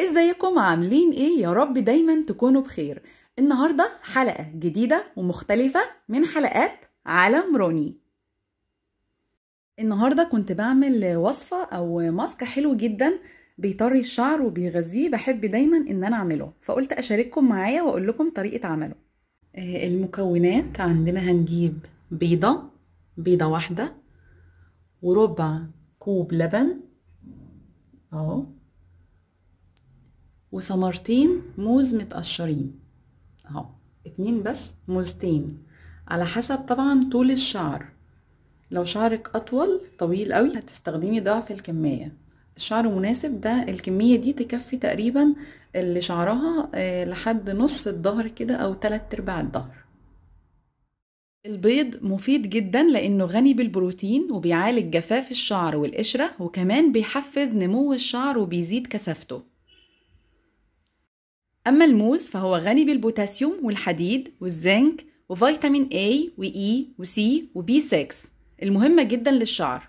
ازيكم عاملين ايه يا رب دايما تكونوا بخير النهارده حلقه جديده ومختلفه من حلقات عالم روني النهارده كنت بعمل وصفه او ماسك حلو جدا بيطري الشعر وبيغذيه بحب دايما ان انا اعمله فقلت اشارككم معايا واقول لكم طريقه عمله آه، المكونات عندنا هنجيب بيضة بيضة واحدة وربع كوب لبن اهو وثمرتين موز متقشرين اهو اتنين بس موزتين على حسب طبعا طول الشعر لو شعرك اطول طويل قوي هتستخدمي ضعف الكميه الشعر مناسب ده الكمية دي تكفي تقريبا اللي شعرها آه، لحد نص الظهر كده أو تلات أرباع الظهر البيض مفيد جدا لأنه غني بالبروتين وبيعالج جفاف الشعر والقشرة وكمان بيحفز نمو الشعر وبيزيد كثافته أما الموز فهو غني بالبوتاسيوم والحديد والزنك وفيتامين A و E و C و B6 المهمة جدا للشعر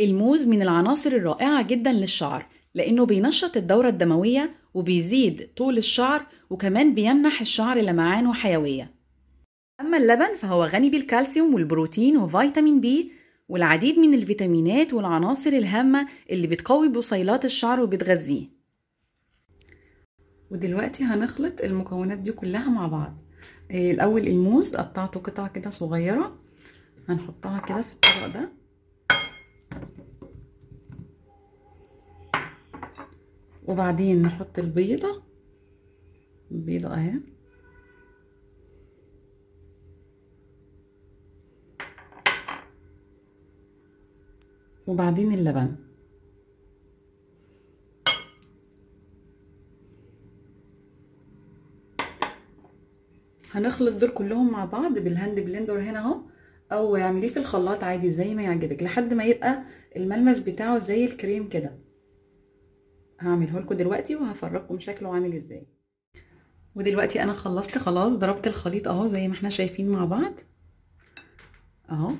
الموز من العناصر الرائعة جدا للشعر لأنه بينشط الدورة الدموية وبيزيد طول الشعر وكمان بيمنح الشعر لمعان وحيوية أما اللبن فهو غني بالكالسيوم والبروتين وفيتامين بي والعديد من الفيتامينات والعناصر الهامة اللي بتقوي بصيلات الشعر وبتغذيه ودلوقتي هنخلط المكونات دي كلها مع بعض إيه، الأول الموز قطعته قطع كده صغيرة هنحطها كده في الطبق ده وبعدين نحط البيضة البيضة اهي وبعدين اللبن هنخلط دول كلهم مع بعض بالهاند بلندر هنا اهو او اعمليه في الخلاط عادي زي ما يعجبك لحد ما يبقى الملمس بتاعه زي الكريم كده هعمله لكم دلوقتي وهفرجكم شكله عامل ازاي ودلوقتي انا خلصت خلاص ضربت الخليط اهو زي ما احنا شايفين مع بعض اهو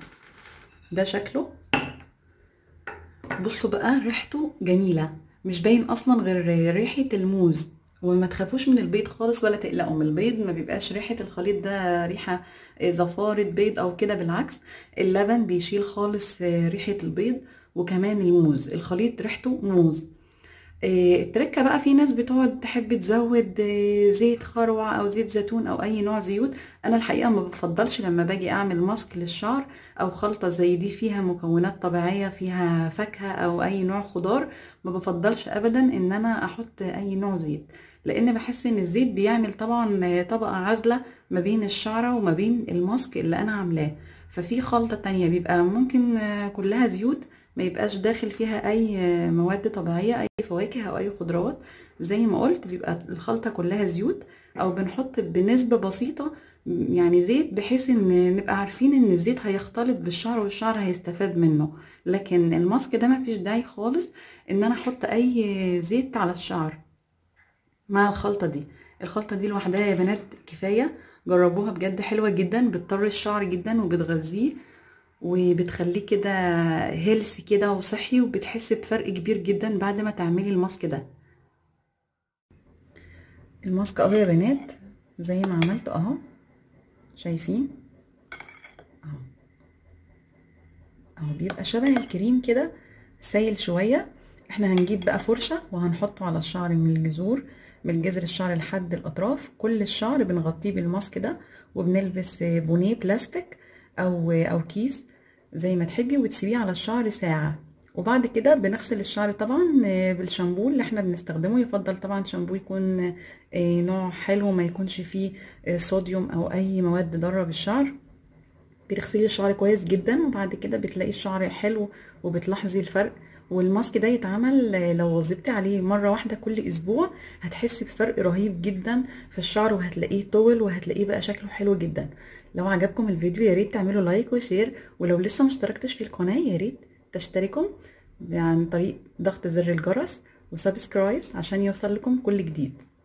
ده شكله بصوا بقى ريحته جميله مش باين اصلا غير ريحه الموز وما تخافوش من البيض خالص ولا تقلقوا من البيض ما بيبقاش ريحه الخليط ده ريحه زفاره بيض او كده بالعكس اللبن بيشيل خالص ريحه البيض وكمان الموز الخليط ريحته موز آه، التركه بقى في ناس بتقعد تحب تزود آه، زيت خروع او زيت زيتون او اي نوع زيوت انا الحقيقه ما بفضلش لما باجي اعمل ماسك للشعر او خلطه زي دي فيها مكونات طبيعيه فيها فاكهه او اي نوع خضار ما بفضلش ابدا ان انا احط اي نوع زيت لان بحس ان الزيت بيعمل طبعا طبقه عازله ما بين الشعره وما بين الماسك اللي انا عاملاه ففي خلطه تانية بيبقى ممكن آه، كلها زيوت ما يبقاش داخل فيها اي مواد طبيعيه اي فواكه او اي خضروات زي ما قلت بيبقى الخلطه كلها زيوت او بنحط بنسبه بسيطه يعني زيت بحيث ان نبقى عارفين ان الزيت هيختلط بالشعر والشعر هيستفاد منه لكن الماسك ده مفيش داعي خالص ان انا احط اي زيت على الشعر مع الخلطه دي الخلطه دي لوحدها يا بنات كفايه جربوها بجد حلوه جدا بتطر الشعر جدا وبتغذيه وبتخليه كده هيلث كده وصحي وبتحسي بفرق كبير جدا بعد ما تعملي الماسك ده الماسك اهو يا بنات زي ما عملت اهو شايفين اهو اهو بيبقى شبه الكريم كده سايل شويه احنا هنجيب بقى فرشه وهنحطه على الشعر من الجذور من جذر الشعر لحد الاطراف كل الشعر بنغطيه بالماسك ده وبنلبس بونيه بلاستيك او او كيس زي ما تحبي وتسيبيه على الشعر ساعه وبعد كده بنغسل الشعر طبعا آه، بالشامبو اللي احنا بنستخدمه يفضل طبعا شامبو يكون آه، نوع حلو ما يكونش فيه آه، صوديوم او اي مواد ضاره بالشعر بتغسلي الشعر كويس جدا وبعد كده بتلاقي الشعر حلو وبتلاحظي الفرق والماسك ده يتعمل آه، لو واظبتي عليه مره واحده كل اسبوع هتحسي بفرق رهيب جدا في الشعر وهتلاقيه طول وهتلاقيه بقى شكله حلو جدا لو عجبكم الفيديو يا ريت تعملوا لايك وشير ولو لسه ما اشتركتش في القناه يا ريت تشتركوا يعني عن يعني طريق ضغط زر الجرس وسبسكرايب عشان يوصل لكم كل جديد